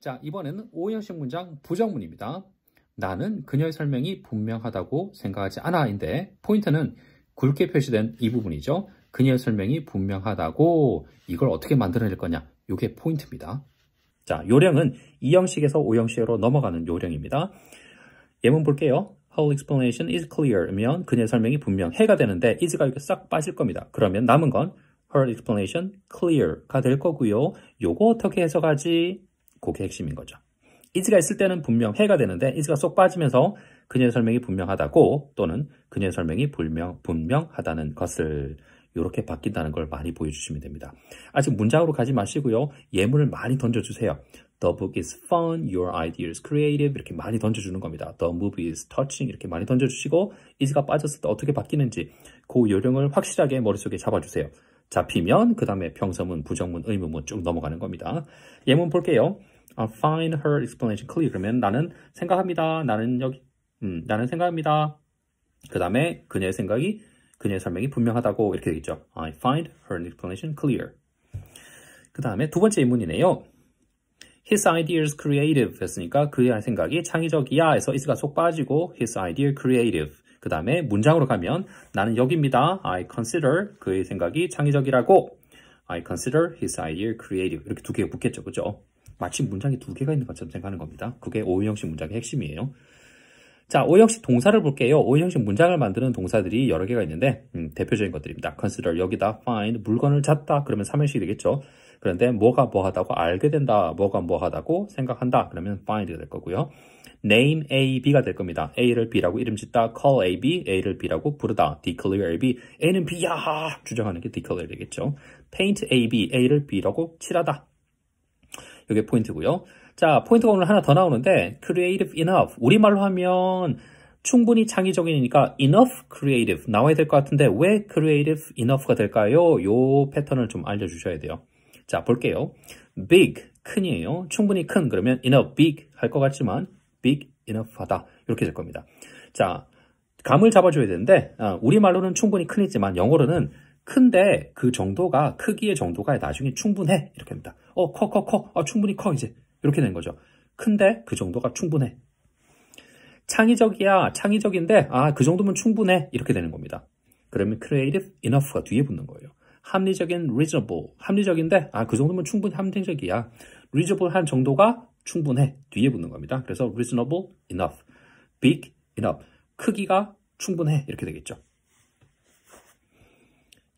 자, 이번에는 오형식 문장 부정문입니다. 나는 그녀의 설명이 분명하다고 생각하지 않아인데 포인트는 굵게 표시된 이 부분이죠. 그녀의 설명이 분명하다고 이걸 어떻게 만들어낼 거냐 이게 포인트입니다. 자, 요령은 이형식에서오형식으로 넘어가는 요령입니다. 예문 볼게요. h o w explanation is clear면 그녀의 설명이 분명해가 되는데 is가 이렇게 싹 빠질 겁니다. 그러면 남은 건 her explanation clear가 될 거고요. 요거 어떻게 해석하지? 그게 핵심인 거죠. 이즈가 있을 때는 분명 해가 되는데 이즈가 쏙 빠지면서 그녀의 설명이 분명하다고 또는 그녀의 설명이 분명, 분명하다는 것을 이렇게 바뀐다는 걸 많이 보여주시면 됩니다. 아직 문장으로 가지 마시고요. 예문을 많이 던져주세요. The book is fun, your idea is creative 이렇게 많이 던져주는 겁니다. The movie is touching 이렇게 많이 던져주시고 이즈가 빠졌을 때 어떻게 바뀌는지 그 요령을 확실하게 머릿속에 잡아주세요. 잡히면 그 다음에 평서문, 부정문, 의문문 쭉 넘어가는 겁니다. 예문 볼게요. I 아, find her explanation clear. 그러면 나는 생각합니다. 나는 여기, 음, 나는 생각합니다. 그 다음에 그녀의 생각이, 그녀의 설명이 분명하다고 이렇게 되겠죠. I 아, find her explanation clear. 그 다음에 두 번째 인문이네요. His idea is creative 했으니까 그의 생각이 창의적이야 해서 is가 쏙 빠지고 his idea creative. 그 다음에 문장으로 가면 나는 여기입니다. I consider 그의 생각이 창의적이라고. I consider his idea creative. 이렇게 두 개가 붙겠죠. 그죠? 마치 문장이 두 개가 있는 것처럼 생각하는 겁니다. 그게 오형식 문장의 핵심이에요. 자, 오형식 동사를 볼게요. 오형식 문장을 만드는 동사들이 여러 개가 있는데 음, 대표적인 것들입니다. consider 여기다 find 물건을 찾다 그러면 3형식이 되겠죠. 그런데 뭐가 뭐하다고 알게 된다, 뭐가 뭐하다고 생각한다 그러면 find가 될 거고요. name A, B가 될 겁니다. A를 B라고 이름 짓다, call A, B, A를 B라고 부르다, declare A, B, A는 B야 주장하는 게 declare 되겠죠. paint A, B, A를 B라고 칠하다, 이게 포인트고요. 자, 포인트가 오늘 하나 더 나오는데 creative enough. 우리말로 하면 충분히 창의적이니까 enough creative 나와야 될 것 같은데 왜 creative enough가 될까요? 요 패턴을 좀 알려주셔야 돼요. 자, 볼게요. big, 큰이에요. 충분히 큰 그러면 enough, big 할 것 같지만 big enough 하다 이렇게 될 겁니다. 자, 감을 잡아줘야 되는데 아, 우리말로는 충분히 큰이지만 영어로는 큰데 그 정도가 크기의 정도가 나중에 충분해 이렇게 합니다. 어커커커아 충분히 커 이제 이렇게 된 거죠. 큰데 그 정도가 충분해. 창의적이야 창의적인데 아 그 정도면 충분해 이렇게 되는 겁니다. 그러면 creative enough가 뒤에 붙는 거예요. 합리적인 reasonable 합리적인데 아 그 정도면 충분히 합리적이야. reasonable한 정도가 충분해 뒤에 붙는 겁니다. 그래서 reasonable enough, big enough 크기가 충분해 이렇게 되겠죠.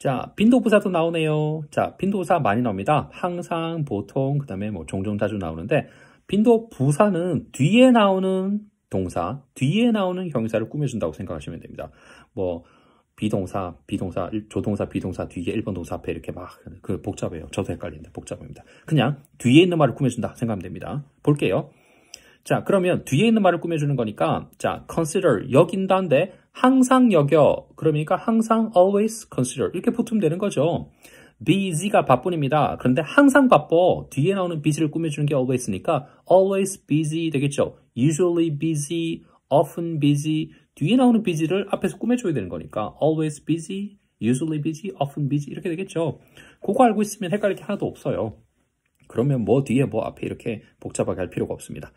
자, 빈도부사도 나오네요. 자, 빈도부사 많이 나옵니다. 항상, 보통, 그 다음에 뭐 종종 자주 나오는데 빈도부사는 뒤에 나오는 동사, 뒤에 나오는 형용사를 꾸며준다고 생각하시면 됩니다. 뭐 비동사, 비동사, 조동사, 비동사 뒤에 1번 동사 앞에 이렇게 막 그 복잡해요. 저도 헷갈리는데 복잡합니다. 그냥 뒤에 있는 말을 꾸며준다 생각하면 됩니다. 볼게요. 자, 그러면 뒤에 있는 말을 꾸며주는 거니까 자, consider 여긴다인데 항상 여겨 그러니까 항상 always consider 이렇게 붙으면 되는 거죠. busy가 바쁜입니다. 그런데 항상 바빠 뒤에 나오는 busy를 꾸며주는 게 always니까 always busy 되겠죠. usually busy, often busy 뒤에 나오는 busy를 앞에서 꾸며줘야 되는 거니까 always busy, usually busy, often busy 이렇게 되겠죠. 그거 알고 있으면 헷갈릴 게 하나도 없어요. 그러면 뭐 뒤에 뭐 앞에 이렇게 복잡하게 할 필요가 없습니다.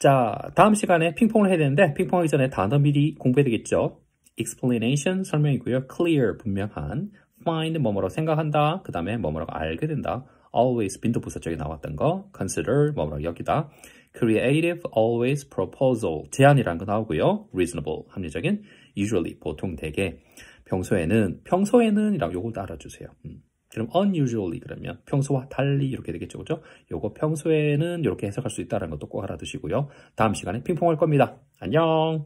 자, 다음 시간에 핑퐁을 해야 되는데 핑퐁하기 전에 단어 미리 공부해야 되겠죠. explanation 설명이고요. clear 분명한, find 뭐뭐로 생각한다. 그 다음에 뭐뭐로 알게 된다. always 빈도부사 쪽에 나왔던 거, consider 뭐뭐로 여기다. creative always proposal 제안이라는 거 나오고요. reasonable 합리적인, usually 보통 되게. 평소에는 평소에는 이라고요걸도 알아주세요. 음. 그럼 unusually 그러면 평소와 달리 이렇게 되겠죠. 그죠? 요거 평소에는 이렇게 해석할 수 있다는 것도 꼭 알아두시고요. 다음 시간에 핑퐁 할 겁니다. 안녕!